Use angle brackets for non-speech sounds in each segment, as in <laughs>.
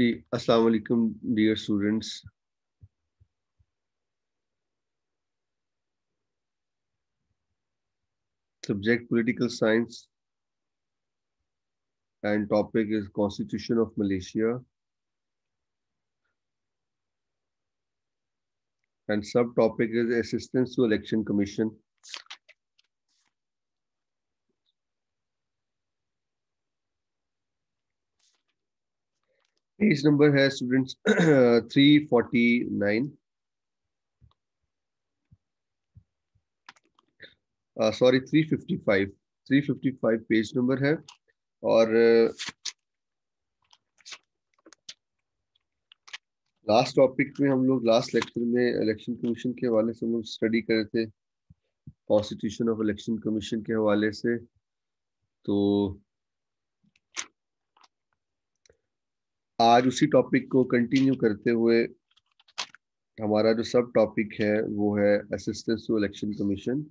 The Assalamu alaikum, dear students. Subject political science and topic is Constitution of Malaysia. And subtopic is assistance to election commission. Page number है students three forty nine sorry three fifty five three fifty five page number है और last uh, topic में हम लोग last lecture में election commission के हवाले से हम लोग स्टडी करे थे कॉन्स्टिट्यूशन ऑफ इलेक्शन कमीशन के हवाले से तो आज उसी टॉपिक को कंटिन्यू करते हुए हमारा जो सब टॉपिक है वो है assistance to election commission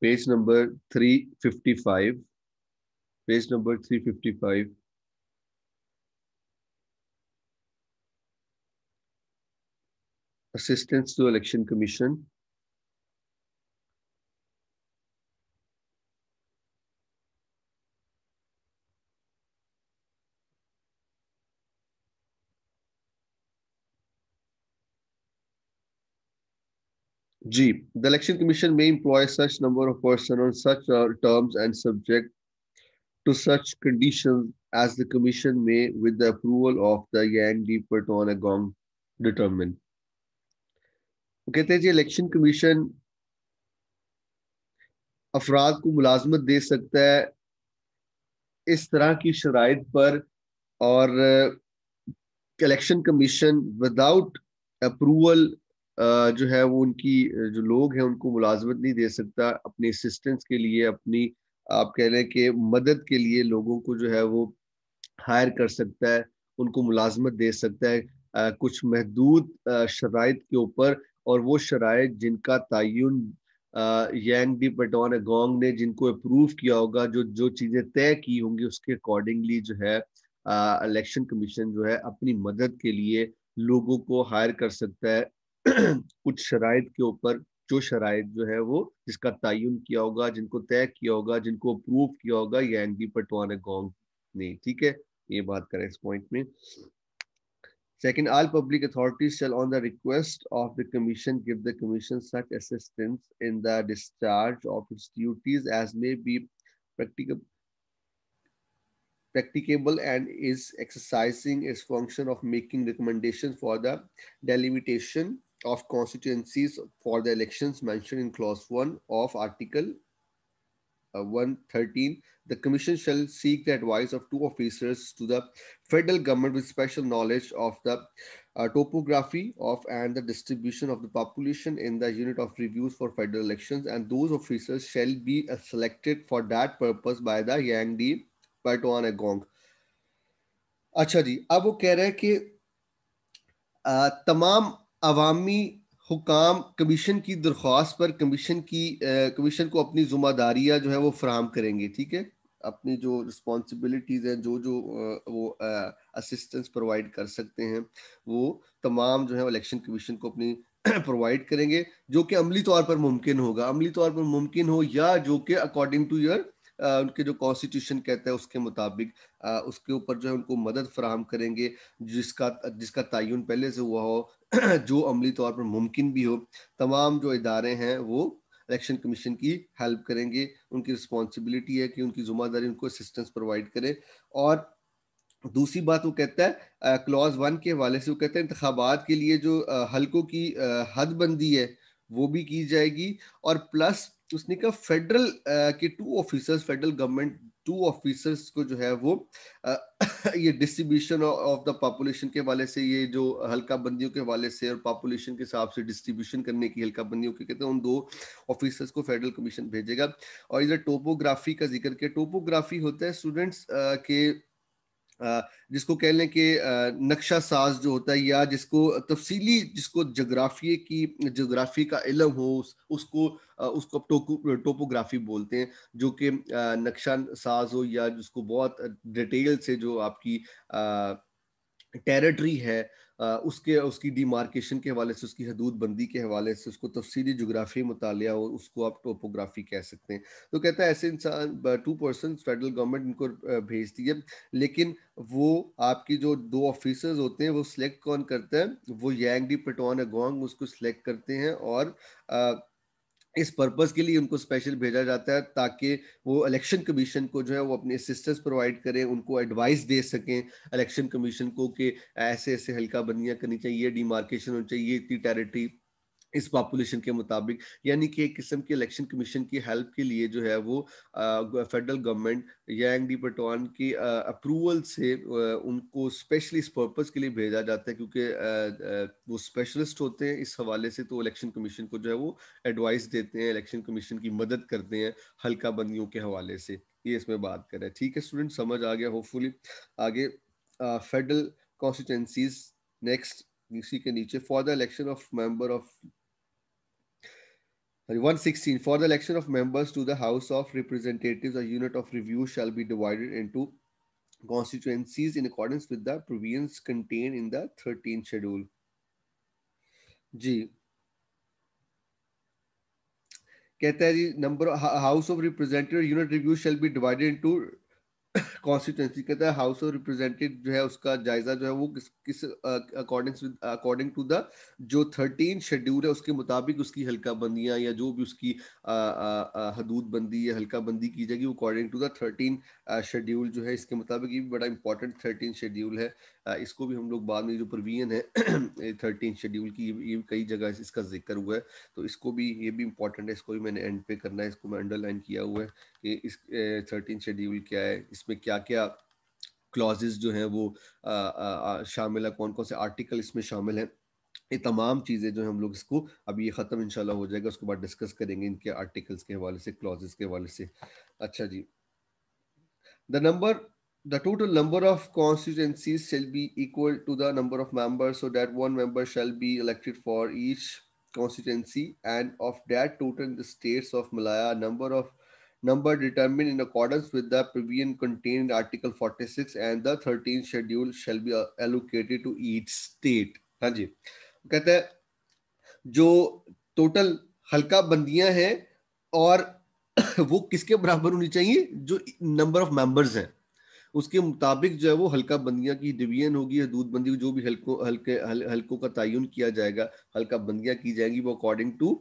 page number 355 page number 355 assistance to election commission G. The Election Commission may employ such number of persons on such terms and subject to such conditions as the Commission may, with the approval of the Yang D. Paton Agong, determine. कहते हैं जी election commission अफराद को मुलाजमत दे सकता है इस तरह की शराइ पर और इलेक्शन कमीशन विदाउट अप्रूवल जो है वो उनकी जो लोग हैं उनको मुलाजमत नहीं दे सकता अपनी असिस्टेंस के लिए अपनी आप कह लें कि मदद के लिए लोगों को जो है वो हायर कर सकता है उनको मुलाजमत दे सकता है आ, कुछ महदूद शराइ के ऊपर और वो शराइ जिनका तयन यंग डी पटवान गोंग ने जिनको अप्रूव किया होगा जो जो चीज़ें तय की होंगी उसके अकॉर्डिंगली जो है इलेक्शन कमीशन जो है अपनी मदद के लिए लोगों को हायर कर सकता है <clears throat> कुछ शराय के ऊपर जो शराय जो है वो जिसका तयन किया होगा जिनको तय किया होगा जिनको अप्रूव किया होगा यांगी पटवान गोंग ने ठीक है ये बात करें इस पॉइंट में second all public authorities shall on the request of the commission give the commission such assistance in the discharge of its duties as may be practical practicable and is exercising its function of making recommendations for the delimitation of constituencies for the elections mentioned in clause 1 of article uh, 113 the commission shall seek the advice of two officers to the federal government with special knowledge of the uh, topography of and the distribution of the population in the unit of reviews for federal elections and those officers shall be uh, selected for that purpose by the yangdi patuan agong अच्छा जी अब वो कह रहे हैं कि तमाम अवामी हुकाम commission की दरख्वास्त पर कमीशन की कमीशन को अपनी जुम्मेदारियां जो है वो फ्राहम करेंगे ठीक है अपनी जो रिस्पॉन्सिबिलिटीज़ हैं जो जो वो असिस्टेंस प्रोवाइड कर सकते हैं वो तमाम जो है इलेक्शन कमीशन को अपनी प्रोवाइड <clears throat> करेंगे जो कि अमली तौर पर मुमकिन होगा अमली तौर पर मुमकिन हो या जो कि अकॉर्डिंग टू योर उनके जो कॉन्स्टिट्यूशन कहता है उसके मुताबिक उसके ऊपर जो है उनको मदद फ्राहम करेंगे जिसका जिसका तयन पहले से हुआ हो <clears throat> जो अमली तौर पर मुमकिन भी हो तमाम जो इदारे हैं वो इलेक्शन कमीशन की हेल्प करेंगे उनकी रिस्पॉन्सिबिलिटी है कि उनकी जुम्मेदारी उनको असिस्टेंस प्रोवाइड करें और दूसरी बात वो कहता है क्लॉज वन के हवाले से वो कहते हैं इंतबात के लिए जो हलकों की हदबंदी है वो भी की जाएगी और प्लस तो उसने कहा फेडरल के two officers federal government two officers को जो है वो आ, <laughs> ये डिस्ट्रीब्यूशन ऑफ द पॉपुलेशन के वाले से ये जो हल्का बंदियों के वाले से और पॉपुलेशन के हिसाब से डिस्ट्रीब्यूशन करने की हल्का बंदियों के कहते हैं उन दो ऑफिसर्स को फेडरल कमीशन भेजेगा और इधर टोपोग्राफी का जिक्र किया टोपोग्राफी होता है स्टूडेंट्स के जिसको कह लें कि नक्शा साज जो होता है या जिसको तफसीली जिसको जोग्राफी की जोग्राफी का इलम हो उसको उसको टोको टोपोग्राफी बोलते हैं जो कि नक्शा साज हो या जिसको बहुत डिटेल से जो आपकी टेरिटरी है उसके उसकी डिमार्केशन के हवाले से उसकी हदूद बंदी के हवाले से उसको तफसीली जोग्राफी मुताल और उसको आप टोपोग्राफी कह सकते हैं तो कहता है ऐसे इंसान टू पर्सन फेडरल गवर्नमेंट इनको भेजती है लेकिन वो आपकी जो दो ऑफिसर्स होते हैं वो सिलेक्ट कौन करता है वो यांग डी पटोन अगोंग उसको सिलेक्ट करते हैं और आ, इस पर्पज़ के लिए उनको स्पेशल भेजा जाता है ताकि वो इलेक्शन कमीशन को जो है वो अपने असिस्टेंस प्रोवाइड करें उनको एडवाइस दे सकें इलेक्शन कमीशन को कि ऐसे ऐसे हल्का बंदियाँ करनी चाहिए डिमार्केशन होनी चाहिए इतनी टेरिटरी इस पॉपुलेशन के मुताबिक यानी कि एक किस्म के इलेक्शन कमीशन की हेल्प के लिए जो है वो फेडरल गवर्नमेंट या एंग डी पटवान की अप्रूवल से उनको स्पेशली इस पर्पज़ के लिए भेजा जाता है क्योंकि वो स्पेशलिस्ट होते हैं इस हवाले से तो इलेक्शन कमीशन को जो है वो एडवाइस देते हैं इलेक्शन कमीशन की मदद करते हैं हल्का बंदियों के हवाले से ये इसमें बात करें ठीक है स्टूडेंट समझ आ गया होपफुली आगे फेडरल कॉन्स्टिटेंसीज नेक्स्ट इसी के नीचे for the election of member of 116 for the election of members to the house of representatives a unit of review shall be divided into constituencies in accordance with the provisions contained in the 13th schedule g कहता है G number house of representative unit review shall be divided into constituency के तहत house of representative जो है उसका जायजा जो है वो किस किस अकॉर्डिंग अकॉर्डिंग टू द जो थर्टीन शेड्यूल है उसके मुताबिक उसकी हल्का बंदियां या जो भी उसकी हदूद बंदी या हल्का बंदी की जाएगी वो according to the thirteen schedule जो है इसके मुताबिक ये बड़ा इंपॉर्टेंट थर्टीन शेड्यूल है इसको भी हम लोग बाद में जो प्रवीन है थर्टीन <clears throat> शेड्यूल की ये कई जगह इसका जिक्र हुआ है तो इसको भी ये भी इंपॉर्टेंट है इसको भी मैंने एंड पे करना है इसको मैं अंडरलाइन किया हुआ है कि इस थर्टीन शेड्यूल क्या है इसमें क्या क्या क्लॉजेज जो हैं वो आ, आ, आ, शामिल है कौन कौन से आर्टिकल इसमें शामिल हैं ये तमाम चीज़ें जो हम लोग इसको अभी ये ख़त्म इंशाल्लाह हो जाएगा उसके बाद डिस्कस करेंगे इनके आर्टिकल्स के हवाले से क्लॉजेस के हवाले से अच्छा जी the number the total number of constituencies shall be equal to the number of members so that one member shall be elected for each constituency and of that total in the states of Malaya number of number determined in accordance with the provision contained in article 46 and the 13th schedule shall be allocated to each state हाँ जी कहते हैं जो total हल्का बंदियां हैं और वो किसके बराबर होनी चाहिए जो नंबर ऑफ मेंबर्स हैं उसके मुताबिक जो है वो हल्का बंदियां की डिवीजन होगी या दूध बंदी जो भी हल्को हल्के हल, हल्कों का तयन किया जाएगा हल्का बंदियां की जाएंगी वो अकॉर्डिंग टू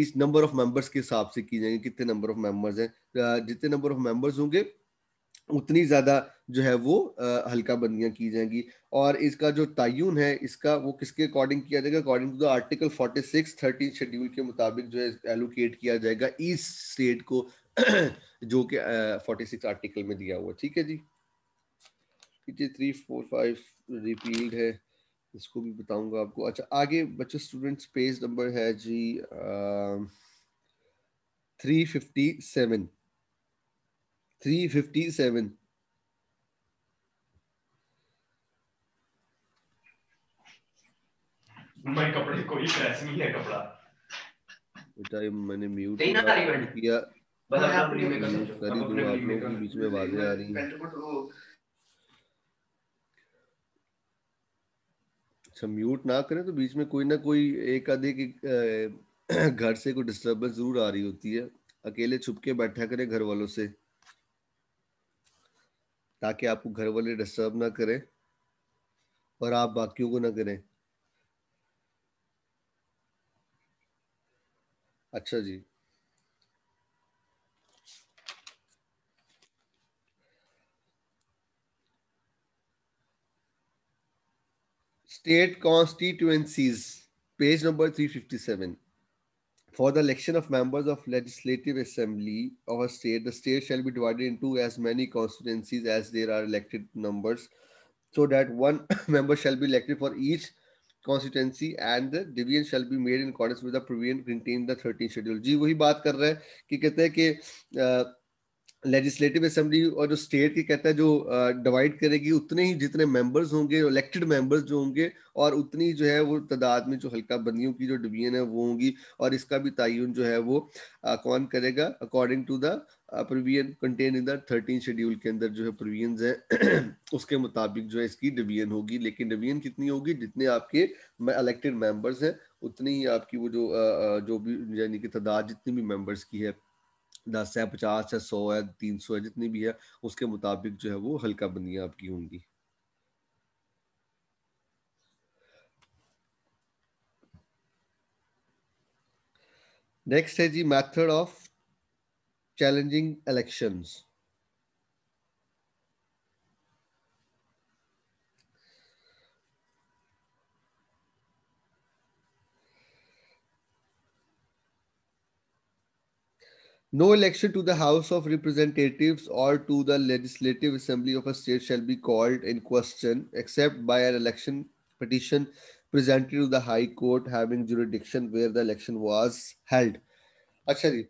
इस नंबर ऑफ मेंबर्स के हिसाब से की जाएंगी कितने नंबर ऑफ मेंबर्स हैं uh, जितने नंबर ऑफ मेंबर्स होंगे उतनी ज़्यादा जो है वो हल्का बंदियाँ की जाएंगी और इसका जो तयन है इसका वो किसके अकॉर्डिंग किया जाएगा according to the article forty six thirteen schedule के मुताबिक जो है एलोकेट किया जाएगा ईच स्टेट को <clears throat> जो कि फोर्टी सिक्स आर्टिकल में दिया हुआ ठीक है जी पीछे थ्री फोर फाइव रिपील्ड है इसको भी बताऊंगा आपको अच्छा आगे बच्चों स्टूडेंट्स पेज नंबर है जी three fifty seven three fifty seven भाई कपड़े कोई प्रेस नहीं है कपड़ा बेटा मैंने म्यूट किया अच्छा म्यूट ना करें तो बीच में कोई ना कोई एक आधे की घर से कोई डिस्टर्बेंस जरूर आ रही होती है अकेले छुप के बैठा करें घर वालों से ताकि आपको घर वाले डिस्टर्ब ना करें और आप बाकियों को ना करें अच्छा जी state constituencies, page number 357. For the election of members of legislative assembly of a state, the state shall be divided into as many constituencies as there are elected numbers, so that one <coughs> member shall be elected for each constituency and the division shall be made in accordance with the provision contained in the 13th schedule. जी वही बात कर रहे हैं कि कहते हैं कि legislative assembly और जो स्टेट की कहता है जो डिवाइड uh, करेगी उतने ही जितने मेंबर्स होंगे इलेक्टेड मेंबर्स जो होंगे और उतनी जो है वो तादाद में जो हल्का बंदियों की जो डिवीजन है वो होंगी और इसका भी तयन जो है वो uh, कौन करेगा according to the provision contain in the thirteen schedule के अंदर जो है प्रोविजन है <clears throat> उसके मुताबिक जो है इसकी डिवीजन होगी लेकिन डिवीजन कितनी होगी जितने आपके इलेक्टेड मेंबर्स हैं उतनी ही आपकी वो जो जो भी यानी कि तादाद जितनी भी मेंबर्स की है दस है पचास है सौ है तीन सौ है जितनी भी है उसके मुताबिक जो है वो हल्का बंदियाँ आपकी होंगी नेक्स्ट है G method of challenging elections No election to the House of Representatives or to the Legislative Assembly of a state shall be called in question except by an election petition presented to the High Court having jurisdiction where the election was held. acha ji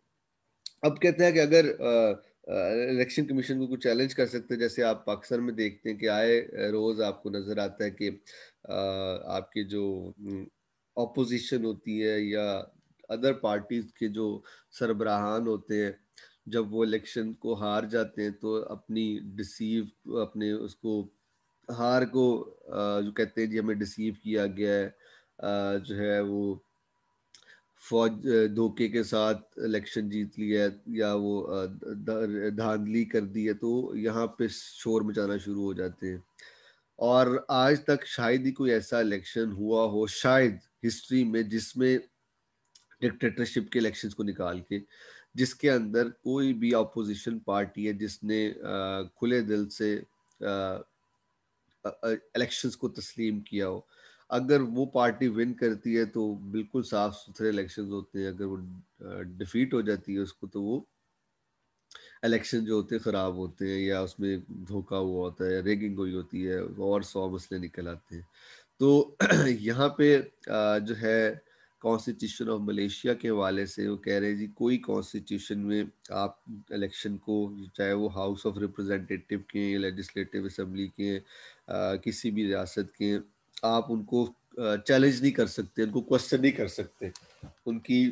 ab kehte hain ki agar election uh, commission uh, को कुछ challenge कर सकते हैं जैसे आप पाकिस्तान में देखते हैं कि आए रोज आपको नजर आता है कि uh, आपके जो अपोजिशन होती है या अदर पार्टीज के जो सरबराहान होते हैं जब वो इलेक्शन को हार जाते हैं तो अपनी डिसीव अपने उसको हार को जो कहते हैं जी हमें डिसीव किया गया है जो है वो फौज धोखे के साथ इलेक्शन जीत लिया या वो धांधली कर दी है तो यहाँ पे शोर मचाना शुरू हो जाते हैं और आज तक शायद ही कोई ऐसा इलेक्शन हुआ हो शायद हिस्ट्री में जिसमें डिक्टेटरशिप के इलेक्शंस को निकाल के जिसके अंदर कोई भी अपोजिशन पार्टी है जिसने खुले दिल से इलेक्शंस को तस्लीम किया हो अगर वो पार्टी विन करती है तो बिल्कुल साफ सुथरे इलेक्शन होते हैं अगर वो डिफीट हो जाती है उसको तो वो इलेक्शन जो होते हैं ख़राब होते हैं या उसमें धोखा हुआ होता है रेगिंग हुई होती है और सौ मसले निकल आते हैं तो <clears throat> यहाँ पे जो है कॉन्स्टिट्यूशन ऑफ मलेशिया के हवाले से वो कह रहे हैं जी कोई कॉन्स्टिट्यूशन में आप इलेक्शन को चाहे वो हाउस ऑफ रिप्रेजेंटेटिव के हैं लेजिस्लेटिव असम्बली के हैं किसी भी रियासत के हैं आप उनको चैलेंज नहीं कर सकते उनको क्वेश्चन नहीं कर सकते उनकी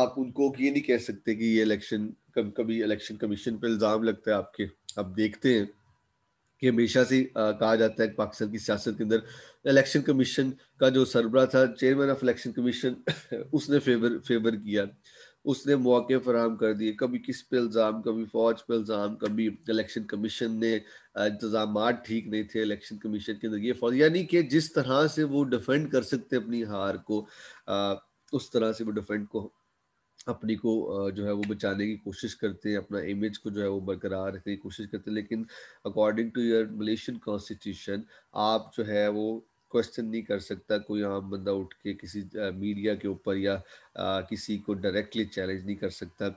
आप उनको ये नहीं कह सकते कि ये इलेक्शन कभी इलेक्शन कमीशन पर इल्ज़ाम लगता है आपके आप देखते हैं कि हमेशा से कहा जाता है पाकिस्तान की सियासत के अंदर इलेक्शन कमीशन का जो सरबरा था चेयरमैन ऑफ इलेक्शन कमीशन उसने फेवर फेवर किया उसने मौके फराम कर दिए कभी किस पे इल्ज़ाम कभी फौज पे इल्ज़ाम कभी इलेक्शन कमीशन ने इंतजाम ठीक नहीं थे इलेक्शन कमीशन के अंदर ये फौज यानी कि जिस तरह से वो डिफेंड कर सकते अपनी हार को आ, उस तरह से वो डिफेंड को अपनी को जो है वो बचाने की कोशिश करते हैं अपना इमेज को जो है वो बरकरार रखने की कोशिश करते हैं लेकिन according to your Malaysian constitution आप जो है वो क्वेश्चन नहीं कर सकता कोई आम बंदा उठ के किसी मीडिया के ऊपर या आ, किसी को डायरेक्टली चैलेंज नहीं कर सकता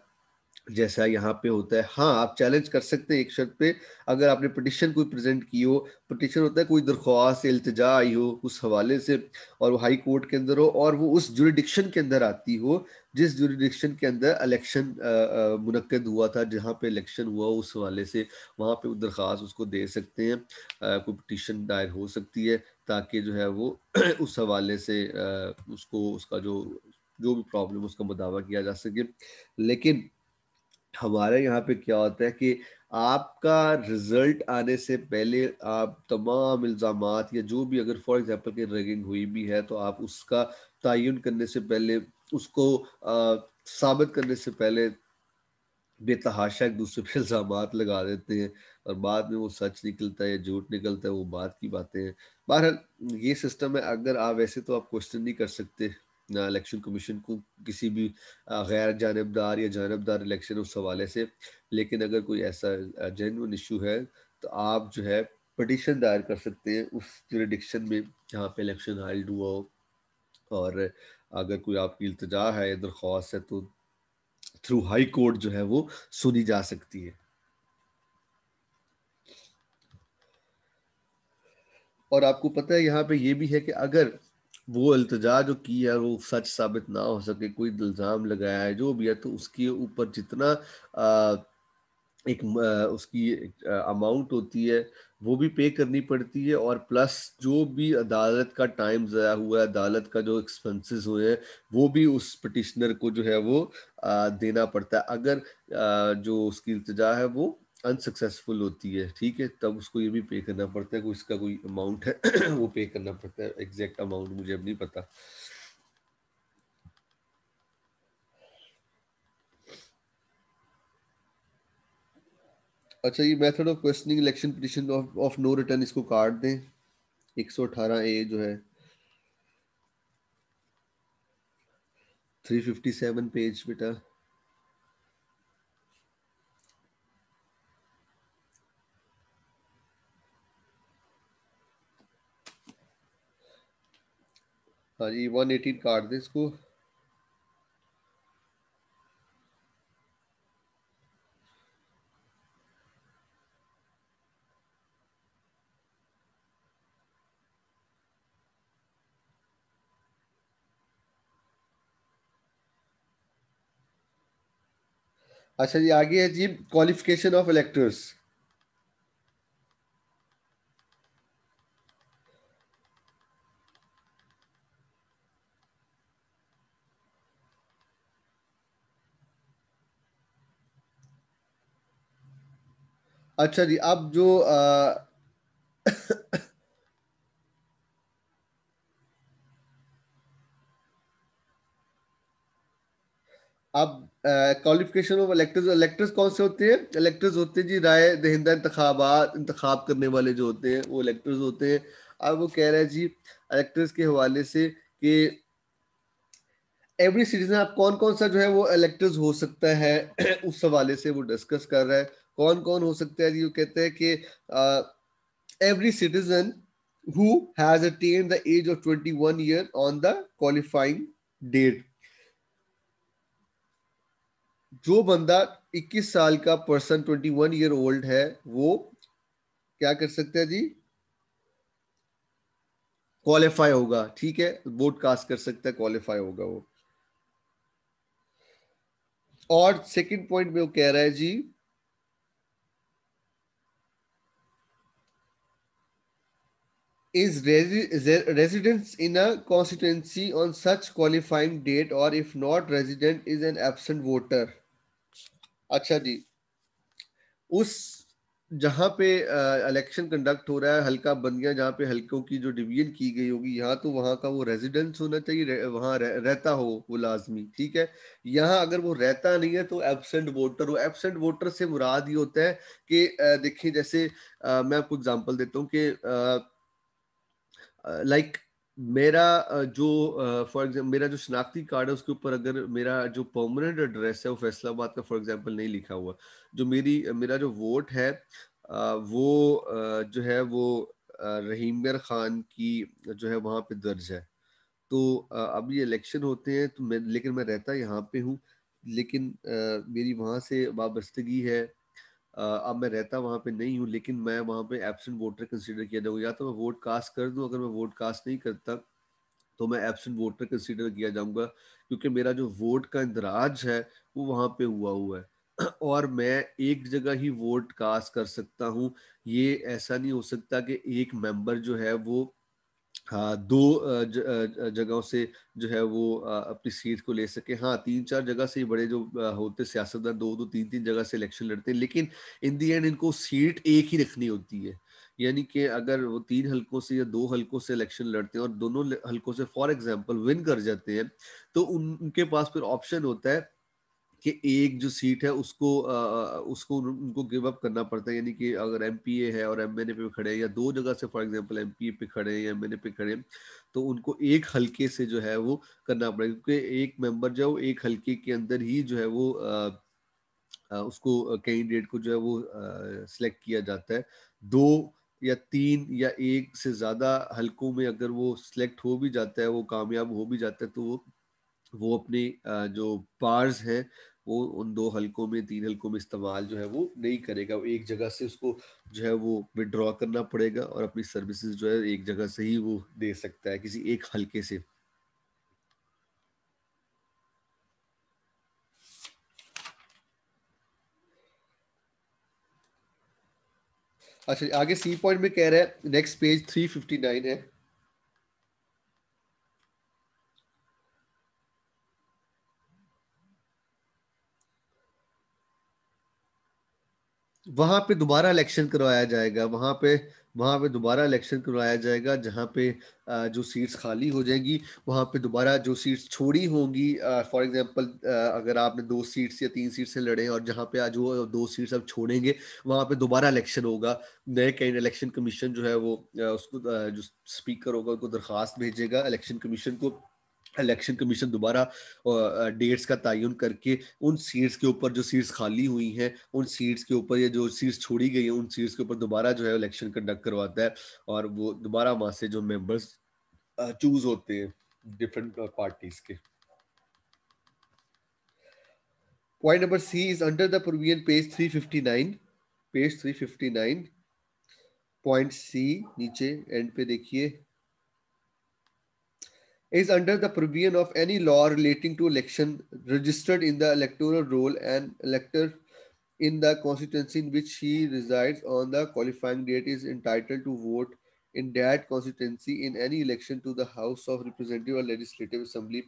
जैसा यहाँ पे होता है हाँ आप चैलेंज कर सकते हैं एक शर्त पे अगर आपने पटिशन कोई प्रेजेंट की हो पटिशन होता है कोई दरख्वास्त इल्तजा आई हो उस हवाले से और वो हाई कोर्ट के अंदर हो और वो उस जुरिडिक्शन के अंदर आती हो जिस जुरिडिक्शन के अंदर इलेक्शन मुनद हुआ था जहाँ पे इलेक्शन हुआ उस हवाले से वहाँ पे दरख्वास्त उसको दे सकते हैं कोई पटिशन दायर हो सकती है ताकि जो है वो <clears throat> उस हवाले से उसको उसका जो जो भी प्रॉब्लम उसका मुदावा किया जा सके लेकिन हमारे यहाँ पे क्या होता है कि आपका रिजल्ट आने से पहले आप तमाम इल्ज़ाम या जो भी अगर फॉर एग्जांपल के रगिंग हुई भी है तो आप उसका तयन करने से पहले उसको साबित करने से पहले बेतहाशा एक दूसरे पर इल्ज़ाम लगा देते हैं और बाद में वो सच निकलता है या झूठ निकलता है वो बात की बातें हैं बहरहाल ये सिस्टम है अगर आप वैसे तो आप क्वेश्चन नहीं कर सकते ना इलेक्शन कमीशन को किसी भी गैर जानबदार या जानबदार इलेक्शन उस हवाले से लेकिन अगर कोई ऐसा जेनवन इशू है तो आप जो है पटिशन दायर कर सकते हैं उस जुडिक्शन में जहाँ पे इलेक्शन हाल्ड हुआ हो और अगर कोई आपकी इल्तजा है दरख्वास्त है तो थ्रू हाई कोर्ट जो है वो सुनी जा सकती है और आपको पता है यहाँ पे ये भी है कि अगर वो अल्तजा जो की है वो सच साबित ना हो सके कोई इल्ज़ाम लगाया है जो भी है तो उसके ऊपर जितना आ, एक उसकी अमाउंट होती है वो भी पे करनी पड़ती है और प्लस जो भी अदालत का टाइम ज़ाया हुआ है अदालत का जो एक्सपेंसेस हुए हैं वो भी उस पटिशनर को जो है वो देना पड़ता है अगर जो उसकी इल्तजा है वो अनसक्सेसफुल होती है ठीक है तब उसको ये भी पे करना पड़ता है कोई इसका कोई अमाउंट है <clears throat> वो पे करना पड़ता है एग्जैक्ट अमाउंट मुझे अब नहीं पता अच्छा ये method of questioning election petition of no return इसको काट दें 118 ए जो है 357 पेज बेटा हाँ जी 118 काट दें इसको अच्छा जी आगे है जी क्वालिफिकेशन ऑफ इलेक्टर्स अच्छा जी अब जो आ, <coughs> अब क्वालिफिकेशन ऑफ इलेक्टर्स इलेक्टर्स कौन से होते हैं इलेक्टर्स होते हैं जी राय दहिंदा इंतबात इंतखब करने वाले जो होते हैं वो इलेक्टर्स होते हैं अब वो कह रहे हैं जी इलेक्टर्स के हवाले से कि एवरी सिटीजन आप कौन कौन सा जो है वो इलेक्टर्स हो सकता है <clears throat> उस हवाले से वो डिस्कस कर रहा है कौन कौन हो सकता है जी वो कहते हैं कि every citizen who has attain the age of twenty one year on the qualifying date जो बंदा 21 साल का पर्सन 21 वन ईयर ओल्ड है वो क्या कर सकता है जी क्वालिफाई होगा ठीक है वोट कास्ट कर सकता है क्वालिफाई होगा वो और सेकंड पॉइंट में वो कह रहा है जी is residence in a constituency on such qualifying date और if not resident is an absent voter अच्छा जी उस जहाँ पे इलेक्शन कंडक्ट हो रहा है हल्का बंदियाँ जहाँ पे हल्कों की जो डिवीजन की गई होगी यहाँ तो वहाँ का वो रेजिडेंस होना चाहिए रह, वहाँ रह, रहता हो वो लाजमी ठीक है यहाँ अगर वो रहता नहीं है तो एबसेंट वोटर वो एबसेंट वोटर से मुराद ये होता है कि देखिए जैसे आ, मैं आपको एग्जांपल देता हूँ कि लाइक मेरा जो फॉर एग्जाम्पल मेरा जो शनाख्ती कार्ड है उसके ऊपर अगर मेरा जो परमानेंट एड्रेस है वो फैसलाबाद का फॉर एग्जाम्पल नहीं लिखा हुआ जो मेरी मेरा जो वोट है वो जो है वो रहीमगर खान की जो है वहाँ पे दर्ज है तो अब ये इलेक्शन होते हैं तो मैं लेकिन मैं रहता यहाँ पे हूँ लेकिन मेरी वहाँ से वाबस्तगी है अब मैं रहता वहाँ पे नहीं हूँ लेकिन मैं वहाँ पे एबसेंट वोटर कंसिडर किया जाऊँगा या तो मैं वोट कास्ट कर दूँ अगर मैं वोट कास्ट नहीं करता तो मैं एबसेंट वोटर कंसिडर किया जाऊँगा क्योंकि मेरा जो वोट का इंदराज है वो वहाँ पे हुआ हुआ है और मैं एक जगह ही वोट कास्ट कर सकता हूँ ये ऐसा नहीं हो सकता कि एक मेंबर जो है वो हाँ, दो जगहों से जो है वो अपनी सीट को ले सके हाँ तीन चार जगह से ही बड़े जो होते सियासतदान दो दो तीन तीन जगह से इलेक्शन लड़ते हैं लेकिन इन दी एंड इनको सीट एक ही रखनी होती है यानी कि अगर वो तीन हलकों से या दो हलकों से इलेक्शन लड़ते हैं और दोनों हलकों से फॉर एग्जाम्पल विन कर जाते हैं तो उनके पास फिर ऑप्शन होता है कि एक जो सीट है उसको आ, उसको उनको गिव अप करना पड़ता है यानी कि अगर एम है और एम पे खड़े हैं या दो जगह से फॉर एग्जांपल एम पे खड़े हैं या एम पे खड़े हैं तो उनको एक हल्के से जो है वो करना पड़ेगा क्योंकि एक मेंबर जो है वो एक हल्के के अंदर ही जो है वो आ, आ, उसको कैंडिडेट को जो है वो सिलेक्ट किया जाता है दो या तीन या एक से ज़्यादा हल्कों में अगर वो सिलेक्ट हो भी जाता है वो कामयाब हो भी जाता है तो वो वो अपने जो पार्स हैं वो उन दो हलकों में तीन हलकों में इस्तेमाल जो है वो नहीं करेगा वो एक जगह से उसको जो है वो विड्रॉ करना पड़ेगा और अपनी सर्विसेज जो है एक जगह से ही वो दे सकता है किसी एक हलके से अच्छा आगे सी पॉइंट में कह रहा है नेक्स्ट पेज 359 है वहां पे दोबारा इलेक्शन करवाया जाएगा वहां पे वहां पे दोबारा इलेक्शन करवाया जाएगा जहां पे जो सीट्स खाली हो जाएंगी वहां पे दोबारा जो सीट्स छोड़ी होंगी फॉर एग्जांपल अगर आपने दो सीट्स या तीन सीट्स से लड़े और जहां पे आज वो दो सीट्स आप छोड़ेंगे वहां पे दोबारा इलेक्शन होगा नए कैंड इलेक्शन कमीशन जो है वो उसको जो स्पीकर होगा उनको दरख्वास्त भेजेगा इलेक्शन कमीशन को इलेक्शन कमीशन दोबारा डेट्स का तयन करके उन सीट्स के ऊपर जो सीट्स खाली हुई हैं उन सीट्स के ऊपर या जो सीट्स छोड़ी गई हैं उन सीट्स के ऊपर दोबारा जो है इलेक्शन कंडक्ट करवाता है और वो दोबारा वहाँ से जो मेंबर्स चूज होते हैं डिफरेंट पार्टीज के point number C is under the provision page 359 page 359 point C नीचे एंड पे देखिए is under the provision of any law relating to election registered in the electoral roll and elector in the constituency in which he resides on the qualifying date is entitled to vote in that constituency in any election to the House of Representative or Legislative Assembly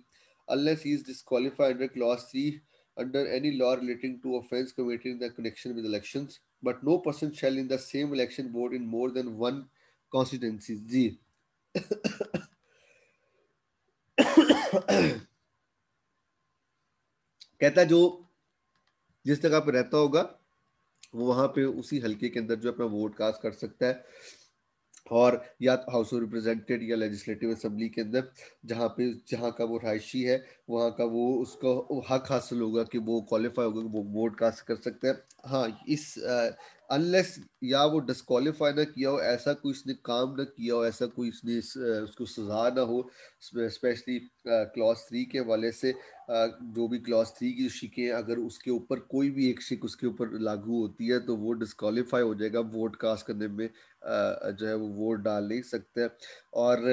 unless he is disqualified under Clause 3 under any law relating to offence committed in the connection with elections. But no person shall in the same election vote in more than one constituency. Z. <clears throat> कहता जो जिस जगह पे रहता होगा वो वहां पे उसी हलके के अंदर जो अपना वोट कास्ट कर सकता है और या हाउस ऑफ रिप्रेजेंटेटिव या लेजिस्लेटिव असम्बली के अंदर जहाँ पे जहाँ का वो रहायशी है वहाँ का वो उसका हक हासिल होगा कि वो क्वालिफाई होगा कि वो वोट कास्ट कर सकते हैं हाँ इस अनलेस या वो डिस्कालीफाई ना किया हो ऐसा कोई इसने काम ना किया हो ऐसा कोई इसने इस, उसको सजा ना हो स्पेशली क्लास थ्री के वाले से आ, जो भी क्लास थ्री की शिकें अगर उसके ऊपर कोई भी एक शिक उसके ऊपर लागू होती है तो वो डिस्कालीफाई हो जाएगा वोट कास्ट करने में आ, जो है वो वोट डाल नहीं सकते और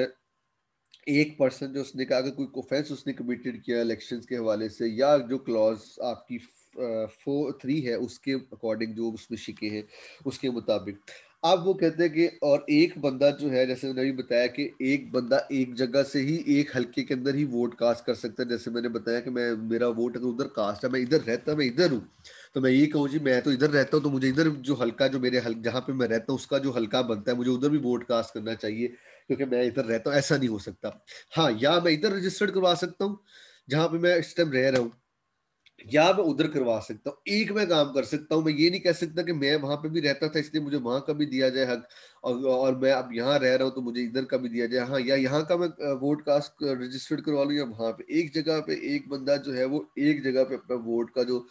एक पर्सन जो उसने कहा अगर कोई ऑफेंस उसने कमिटेड किया इलेक्शंस के हवाले से या जो क्लॉज आपकी फोर थ्री है उसके अकॉर्डिंग जो उसमें शिके हैं उसके मुताबिक अब वो कहते हैं कि और एक बंदा जो है जैसे मैंने अभी बताया कि एक बंदा एक जगह से ही एक हल्के के अंदर ही वोट कास्ट कर सकता है जैसे मैंने बताया कि मैं मेरा वोट तो अगर उधर कास्ट है मैं इधर रहता मैं इधर हूँ तो मैं ये कहूँ जी मैं तो इधर रहता हूँ तो मुझे इधर जो हल्का जो मेरे हल जहाँ पे मैं रहता हूँ उसका जो हल्का बनता है मुझे उधर भी वोट कास्ट करना चाहिए क्योंकि मैं इधर रहता हूँ ऐसा नहीं हो सकता हाँ या मैं इधर रजिस्टर्ड करवा सकता हूँ जहाँ पे मैं इस टाइम रह रहा हूँ या मैं उधर करवा सकता हूँ एक मैं काम कर सकता हूँ मैं ये नहीं कह सकता कि मैं वहां पे भी रहता था इसलिए मुझे वहां का भी दिया जाए हक और और मैं अब यहाँ रह रहा हूँ तो मुझे इधर का भी दिया जाए हाँ या यहाँ का मैं वोट कास्ट रजिस्टर्ड करवा लू या वहां पे एक जगह पे एक बंदा जो है वो एक जगह पे अपना वोट का जो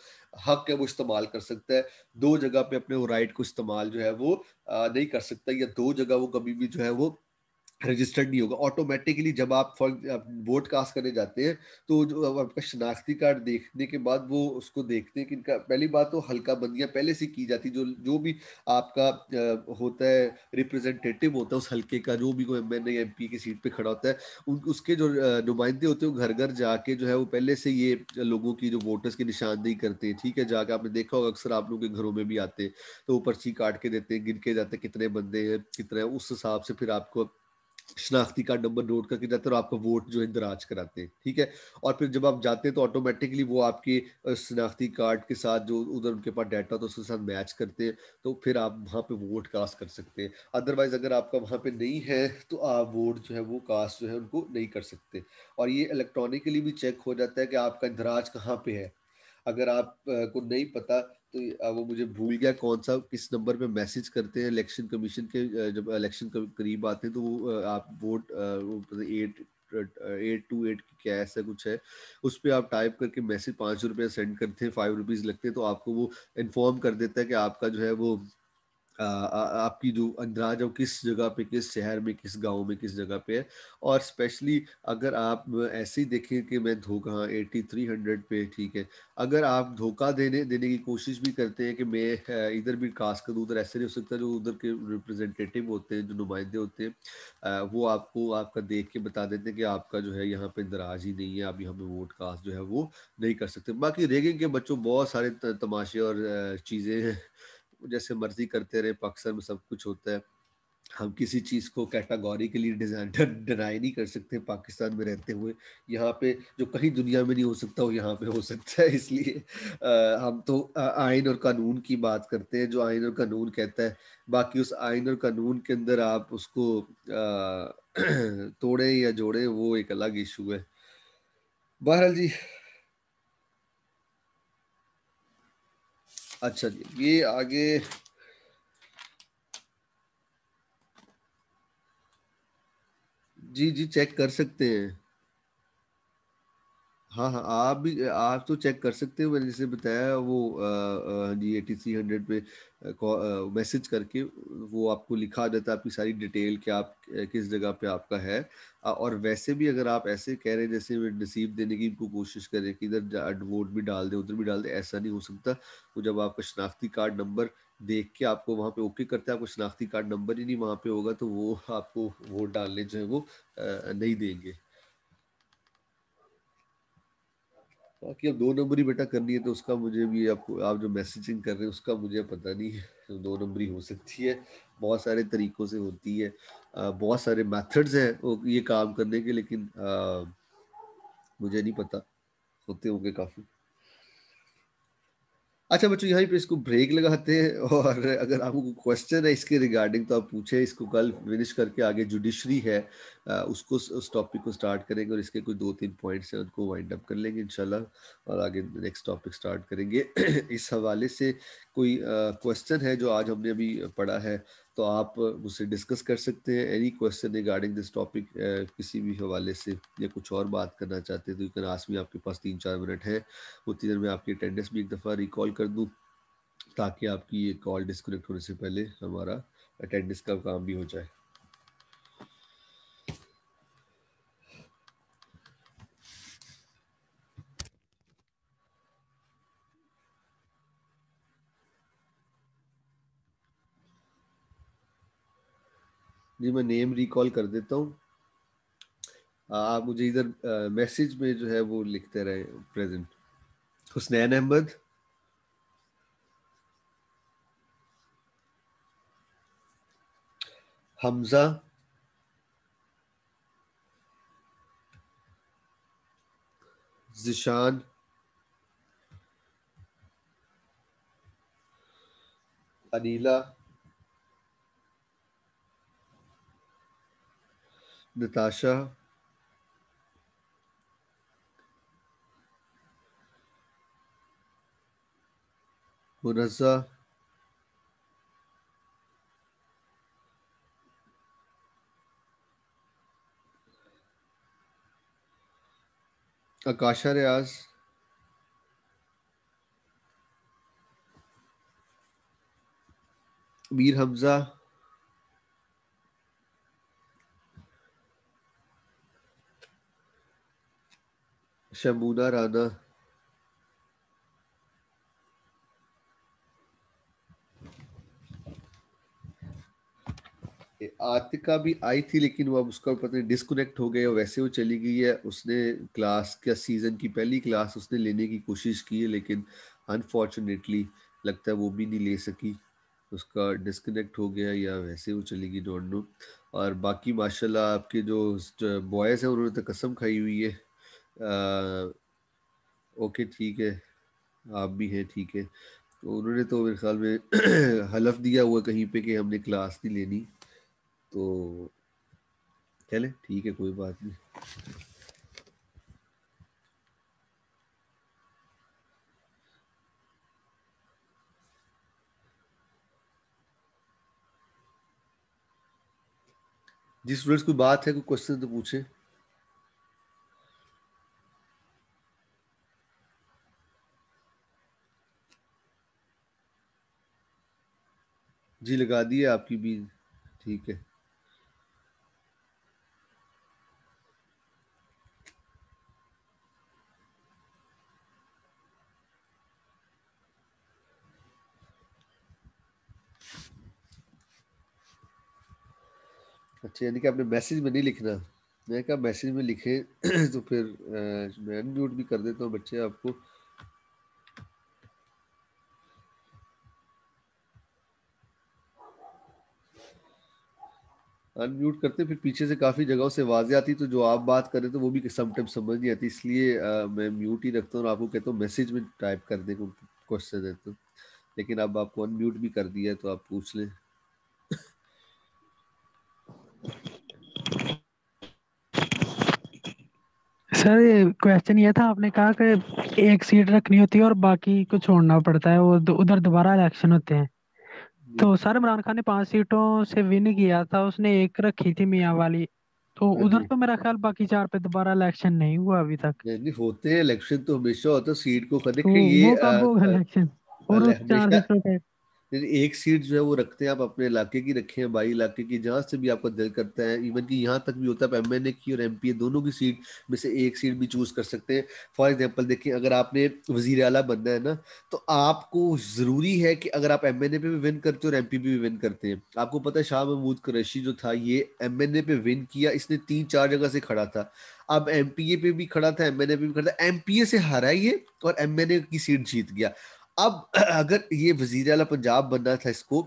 हक है वो इस्तेमाल कर सकता है दो जगह पे अपने राइट को इस्तेमाल जो है वो नहीं कर सकता या दो जगह वो कभी भी जो है वो रजिस्टर्ड नहीं होगा ऑटोमेटिकली जब आप फॉर वोट कास्ट करने जाते हैं तो जो आपका शनाख्ती कार्ड देखने के बाद वो उसको देखते हैं कि इनका पहली बात तो हल्का बंदियाँ पहले से की जाती जो जो भी आपका होता है रिप्रेजेंटेटिव होता है उस हल्के का जो भी कोई एम एन एम पी की सीट पर खड़ा होता है उन उसके जो नुमाइंदे होते हैं वो घर घर जाके जो है वो पहले से ये लोगों की जो वोटर्स की निशानदेही करते हैं ठीक है जाके आपने देखा होगा अक्सर आप लोगों के घरों में भी आते हैं तो वो पर्ची काट के देते हैं गिन के जाते हैं कितने बंदे हैं कितना है उस हिसाब से फिर आपको शनाख्ती कार्ड नंबर नोट करके जाते हैं और आपका वोट जो है दराज कराते हैं ठीक है और फिर जब आप जाते हैं तो ऑटोमेटिकली वो आपके शनाख्ती कार्ड के साथ जो उधर उनके पास डाटा होता है उसके साथ मैच करते हैं तो फिर आप वहाँ पे वोट कास्ट कर सकते हैं अदरवाइज अगर आपका वहाँ पे नहीं है तो आप वोट जो है वो कास्ट जो है उनको नहीं कर सकते और ये इलेक्ट्रॉनिकली भी चेक हो जाता है कि आपका इंदराज कहाँ पर है अगर आप को नहीं पता तो वो मुझे भूल गया कौन सा किस नंबर पे मैसेज करते हैं इलेक्शन कमीशन के जब इलेक्शन करीब आते हैं तो वो आप vote eight eight two eight क्या ऐसा कुछ है उस पर आप टाइप करके मैसेज पाँच रुपया सेंड करते हैं फाइव रुपीज़ लगते हैं तो आपको वो इन्फॉर्म कर देता है कि आपका जो है वो आ, आपकी जो अंदराज है किस जगह पे किस शहर में किस गांव में किस जगह पे है और स्पेशली अगर आप ऐसे ही देखें कि मैं धोखा एटी थ्री हंड्रेड पे ठीक है अगर आप धोखा देने देने की कोशिश भी करते हैं कि मैं इधर भी कास्ट कर दूँ उधर ऐसे नहीं हो सकता जो उधर के रिप्रेजेंटेटिव होते हैं जो नुमाइंदे होते हैं वो आपको आपका देख के बता देते हैं कि आपका जो है यहाँ पे इंदराज ही नहीं है आप यहाँ पे वोट कास्ट जो है वो नहीं कर सकते बाकी रेगिंग के बच्चों बहुत सारे तमाशे और चीज़ें हैं जैसे मर्जी करते रहे पाकिस्तान में सब कुछ होता है हम किसी चीज़ को कैटागोरी के लिए डिनाई नहीं कर सकते पाकिस्तान में रहते हुए यहाँ पे जो कहीं दुनिया में नहीं हो सकता वो यहाँ पे हो सकता है इसलिए आ, हम तो आयन और कानून की बात करते हैं जो आयन और कानून कहता है बाकी उस आयन और कानून के अंदर आप उसको आ, <clears throat> तोड़ें या जोड़ें वो एक अलग इशू है बहरहाल जी अच्छा जी ये आगे जी जी चेक कर सकते हैं हाँ हाँ आप भी आप तो चेक कर सकते हो मैंने जैसे बताया वो जी ए टी सी हंड्रेड पे मैसेज करके वो आपको लिखा देता है आपकी सारी डिटेल कि आप किस जगह पे आपका है और वैसे भी अगर आप ऐसे कह रहे हैं जैसे नसीब देने की इनको कोशिश करें कि इधर वोट भी डाल दें उधर भी डाल दें ऐसा नहीं हो सकता वो जब आपका शनाख्ती कार्ड नंबर देख के आपको वहाँ पे ओके करते हैं आपको शनाख्ती कार्ड नंबर ही नहीं वहाँ पे होगा तो वो आपको वोट डालने जो है वो नहीं देंगे बाकी अब दो नंबर ही बेटा करनी है तो उसका मुझे भी आपको आप जो मैसेजिंग कर रहे हैं उसका मुझे पता नहीं है तो दो नंबर ही हो सकती है बहुत सारे तरीक़ों से होती है बहुत सारे मेथड्स हैं ये काम करने के लेकिन आ, मुझे नहीं पता होते होंगे काफ़ी अच्छा बच्चों यहाँ पे इसको ब्रेक लगाते हैं और अगर आपको क्वेश्चन है इसके रिगार्डिंग तो आप पूछें इसको कल फिनिश करके आगे जुडिशरी है उसको उस टॉपिक को स्टार्ट करेंगे और इसके कुछ दो तीन पॉइंट्स हैं उनको वाइंड अप कर लेंगे इंशाल्लाह और आगे नेक्स्ट टॉपिक स्टार्ट करेंगे <clears throat> इस हवाले से कोई क्वेश्चन है जो आज हमने अभी पढ़ा है तो आप उसे डिस्कस कर सकते हैं any question regarding this topic किसी भी हवाले से या कुछ और बात करना चाहते हैं तो यू आज भी आपके पास तीन चार मिनट है उतनी देर में आपकी अटेंडेंस भी एक दफ़ा रिकॉल कर दूँ ताकि आपकी ये कॉल डिस्कनेक्ट होने से पहले हमारा अटेंडेंस का काम भी हो जाए जी मैं नेम रिकॉल कर देता हूँ आप मुझे इधर मैसेज में जो है वो लिखते रहे present Husnain Ahmad Hamza Zeeshan Aneela Natasha. Munazza. Akasha Riaz Mir Hamza. Shabuna Rana Atika भी आई थी लेकिन वो अब उसका पता नहीं डिस्कनेक्ट हो गए और वैसे वो चली गई है उसने क्लास का सीजन की पहली क्लास उसने लेने की कोशिश की है लेकिन अनफॉर्चुनेटली लगता है वो भी नहीं ले सकी उसका डिस्कनेक्ट हो गया या वैसे वो चली गई डोंट नो और बाकी माशाल्लाह आपके जो बॉयज़ हैं उन्होंने तो कसम खाई हुई है ओके ठीक है आप भी हैं ठीक है तो उन्होंने तो मेरे ख्याल में <clears throat> हलफ दिया हुआ कहीं पे कि हमने क्लास नहीं लेनी तो चले ठीक है कोई बात नहीं जिस स्टूडेंट्स कोई बात है कोई क्वेश्चन तो पूछें जी लगा दी है आपकी बीज ठीक है अच्छा यानी कि आपने मैसेज में नहीं लिखना मैं कहा मैसेज में लिखे <clears throat> तो फिर आ, मैं अनम्यूट भी कर देता हूँ बच्चे आपको अनम्यूट करते फिर पीछे से काफ़ी जगहों से आवाज़ें आती तो जो आप बात करें तो वो भी समटाइम समझ नहीं आती इसलिए मैं म्यूट ही रखता हूँ और आपको कहता हूँ मैसेज में टाइप कर दे क्वेश्चन है तो लेकिन अब आपको अनम्यूट भी कर दिया तो आप पूछ लें सर क्वेश्चन ये था आपने कहा कि एक सीट रखनी होती है और बाकी को छोड़ना पड़ता है वो उधर दोबारा इलेक्शन होते हैं तो सर इमरान खान ने पांच सीटों से विन किया था उसने एक रखी थी मियाँ वाली तो हाँ उधर तो मेरा ख्याल बाकी चार पे दोबारा इलेक्शन नहीं हुआ अभी तक नहीं होते हैं इलेक्शन तो हमेशा होता तो सीट को खरीद तो, ये वो कब होगा इलेक्शन और उस चार सीटों पे एक सीट जो है वो रखते हैं आप अपने इलाके की रखे हैं बाई इलाके की जहां से भी आपका दिल करता है इवन कि यहाँ तक भी होता है एम एन ए की और एम पी ए दोनों की सीट में से एक सीट भी चूज़ कर सकते हैं फॉर एग्जाम्पल देखिए अगर आपने वजीर अला बनना है ना तो आपको ज़रूरी है कि अगर आप एम एन ए पे भी विन करते हो और एम पी पे भी विन करते हैं आपको पता है शाह महमूद कुरैशी जो था ये एम एन ए पे विन किया इसने तीन चार जगह से खड़ा था अब एम पी ए पे भी खड़ा था एम एन ए पे भी खड़ा था एम पी ए से हरा ये और एम एन ए की सीट जीत गया अब <clears throat> अगर ये वजीर अला पंजाब बनना था इसको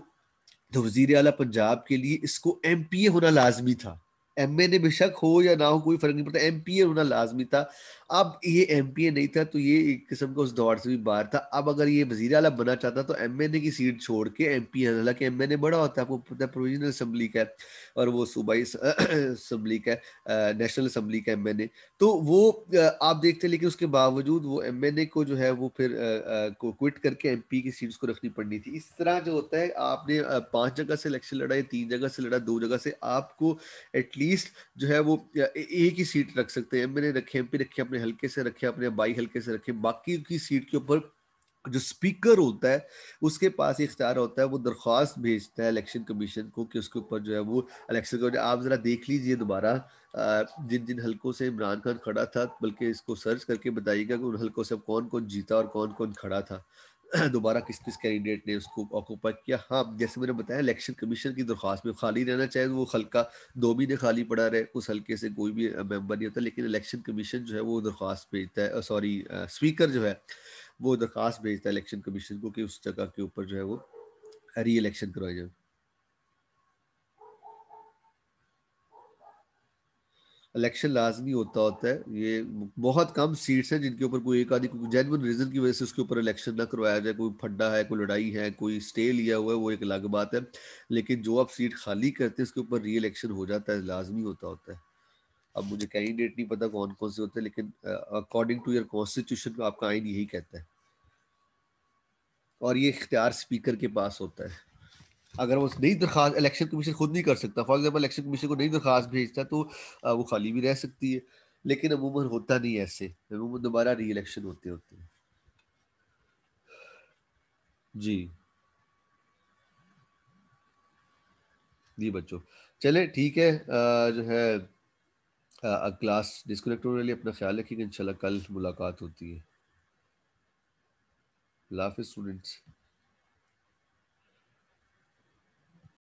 तो वजीर अला पंजाब के लिए इसको एम होना लाजमी था एम ए बेशक हो या ना हो कोई फर्क नहीं पड़ता एम पी ए होना लाजमी था अब ये एम पी ए नहीं था तो ये एक किस्म का उस दौर से भी बाहर था अब अगर ये वजीर अला बना चाहता तो एम एन ए की सीट छोड़ के एम पी ए हालांकि एम एन ए बड़ा होता है आपको पता है प्रोविजनल असम्बली का है और वो सूबाई असम्बली <clears throat> का नेशनल असम्बली का एम एन ए तो वो आप देखते लेकिन उसके बावजूद वो एम एन ए को जो है वो फिर को क्विट करके एम पी की सीट को रखनी पड़नी थी इस तरह जो होता है आपने पाँच जगह से इलेक्शन लड़ा या तीन जगह से लड़ा दो जगह से आपको एटलीस्ट एटलीस्ट जो है वो एक ही सीट रख सकते हैं मैंने रखे एम रखे अपने हल्के से रखे अपने बाई हल्के से रखे बाकी की सीट के ऊपर जो स्पीकर होता है उसके पास इख्तियार होता है वो दरख्वास्त भेजता है इलेक्शन कमीशन को कि उसके ऊपर जो है वो इलेक्शन कमीशन आप ज़रा देख लीजिए दोबारा जिन जिन हलकों से इमरान खान खड़ा था बल्कि इसको सर्च करके बताइएगा कि उन हलकों से कौन कौन जीता और कौन कौन खड़ा था <clears throat> दोबारा किस किस कैंडिडेट ने उसको ऑक्यूपाई किया हाँ जैसे मैंने बताया इलेक्शन कमीशन की दरख्वास्त में खाली रहना चाहे वो हल्का दो महीने खाली पड़ा रहे उस हल्के से कोई भी मेम्बर नहीं होता लेकिन इलेक्शन कमीशन जो है वो दरख्वास्त भेजता है सॉरी स्पीकर जो है वो दरख्वास्त भेजता है इलेक्शन कमीशन को कि उस जगह के ऊपर जो है वो री इलेक्शन करवाया जाए इलेक्शन लाजमी होता होता है ये बहुत कम सीट्स हैं जिनके ऊपर कोई एक आदि जेनवन रीजन की वजह से उसके ऊपर इलेक्शन ना करवाया जाए कोई फड्डा है कोई लड़ाई है कोई स्टे लिया हुआ है वो एक अलग बात है लेकिन जो आप सीट खाली करते हैं उसके ऊपर री इलेक्शन हो जाता है लाजमी होता होता है अब मुझे कैंडिडेट नहीं पता कौन कौन से होते हैं लेकिन अकॉर्डिंग टू योर कॉन्स्टिट्यूशन आपका आइन यही कहता है और ये इख्तियार स्पीकर के पास होता है अगर वो नई दरखास्त इलेक्शन कमीशन खुद नहीं कर सकता फॉर एग्जाम्पल इलेक्शन कमीशन को नई दरखास्त भेजता तो वो खाली भी रह सकती है लेकिन अमूमन होता नहीं ऐसे अमूमन दोबारा री इलेक्शन होते होते हैं जी जी बच्चों चले ठीक है आ, जो है आ, क्लास डिस्कनेक्ट होने लिए अपना ख्याल रखिएगा इंशाल्लाह कल मुलाकात होती है लाफ स्टूडेंट्स